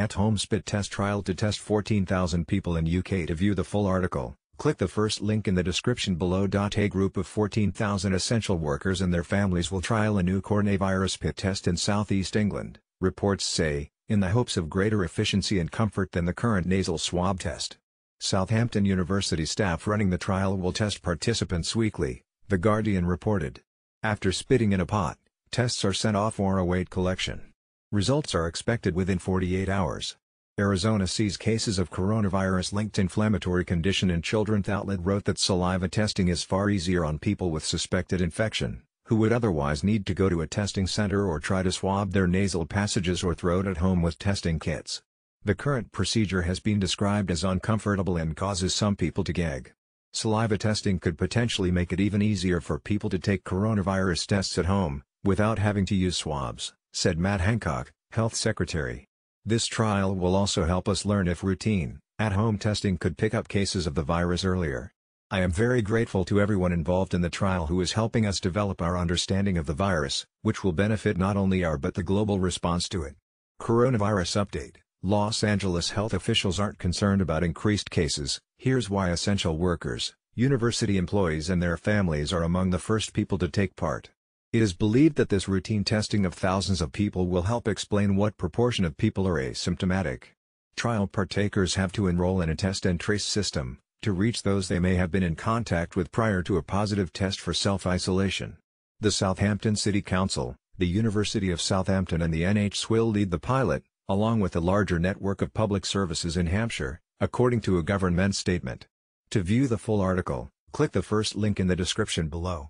At-home spit test trial to test 14,000 people in UK to view the full article. Click the first link in the description below. A group of 14,000 essential workers and their families will trial a new coronavirus pit test in southeast England, reports say, in the hopes of greater efficiency and comfort than the current nasal swab test. Southampton University staff running the trial will test participants weekly, The Guardian reported. After spitting in a pot, tests are sent off or await collection. Results are expected within 48 hours. Arizona sees cases of coronavirus-linked inflammatory condition in children. The outlet wrote that saliva testing is far easier on people with suspected infection, who would otherwise need to go to a testing center or try to swab their nasal passages or throat at home with testing kits. The current procedure has been described as uncomfortable and causes some people to gag. Saliva testing could potentially make it even easier for people to take coronavirus tests at home, without having to use swabs said Matt Hancock, health secretary. This trial will also help us learn if routine, at-home testing could pick up cases of the virus earlier. I am very grateful to everyone involved in the trial who is helping us develop our understanding of the virus, which will benefit not only our but the global response to it. Coronavirus Update Los Angeles health officials aren't concerned about increased cases, here's why essential workers, university employees and their families are among the first people to take part. It is believed that this routine testing of thousands of people will help explain what proportion of people are asymptomatic. Trial partakers have to enroll in a test and trace system, to reach those they may have been in contact with prior to a positive test for self-isolation. The Southampton City Council, the University of Southampton and the NHS will lead the pilot, along with a larger network of public services in Hampshire, according to a government statement. To view the full article, click the first link in the description below.